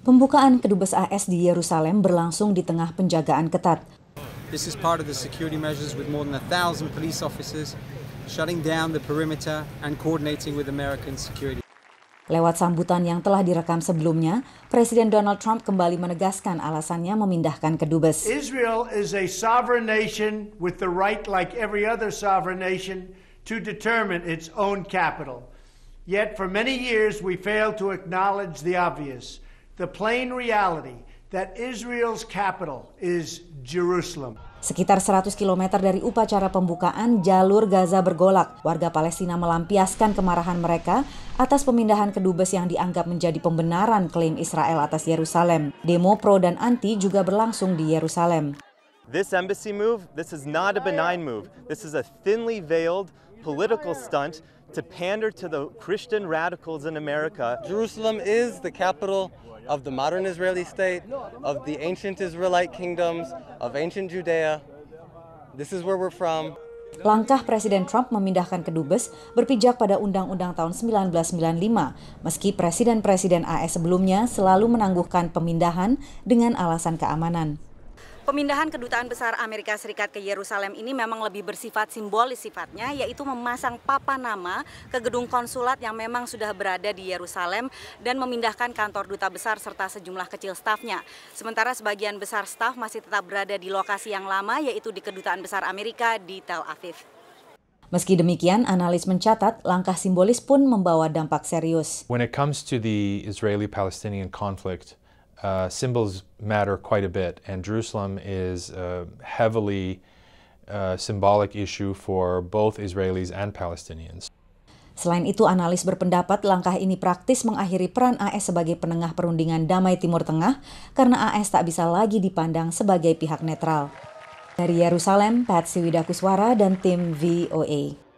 Pembukaan kedubes AS di Yerusalem berlangsung di tengah penjagaan ketat. This is part of the security measures with more than a thousand police officers shutting down the perimeter and coordinating with American security. Lewat sambutan yang telah direkam sebelumnya, Presiden Donald Trump kembali menegaskan alasannya memindahkan kedubes. Israel is a sovereign nation with the right like every other sovereign nation to determine its own capital. Yet for many years we failed to acknowledge the obvious the plain reality that Israel's capital is Jerusalem. Sekitar 100 km dari upacara pembukaan, jalur Gaza bergolak. Warga Palestina melampiaskan kemarahan mereka atas pemindahan kedubes yang dianggap menjadi pembenaran klaim Israel atas Yerusalem. Demo pro dan anti juga berlangsung di Yerusalem. This embassy move, this is not a benign move. This is a thinly veiled political stunt to pander to the Christian radicals in America. Jerusalem is the capital of the modern Israeli state, of the ancient Israelite kingdoms, of ancient Judea. This is where we're from. Langkah Presiden Trump memindahkan kedubes berpijak pada Undang-Undang tahun 1995, meski presiden-presiden AS sebelumnya selalu menangguhkan pemindahan dengan alasan keamanan. Pemindahan kedutaan besar Amerika Serikat ke Yerusalem ini memang lebih bersifat simbolis sifatnya, yaitu memasang papan nama ke gedung konsulat yang memang sudah berada di Yerusalem dan memindahkan kantor duta besar serta sejumlah kecil stafnya. Sementara sebagian besar staf masih tetap berada di lokasi yang lama, yaitu di kedutaan besar Amerika di Tel Aviv. Meski demikian, analis mencatat langkah simbolis pun membawa dampak serius. When it comes to the Israeli-Palestinian conflict, uh, symbols matter quite a bit, and Jerusalem is a heavily uh, symbolic issue for both Israelis and Palestinians. Selain itu, analis berpendapat langkah ini praktis mengakhiri peran AS sebagai penengah perundingan damai Timur Tengah karena AS tak bisa lagi dipandang sebagai pihak netral. Dari Yerusalem, Patsy Widakuswara dan tim VOA.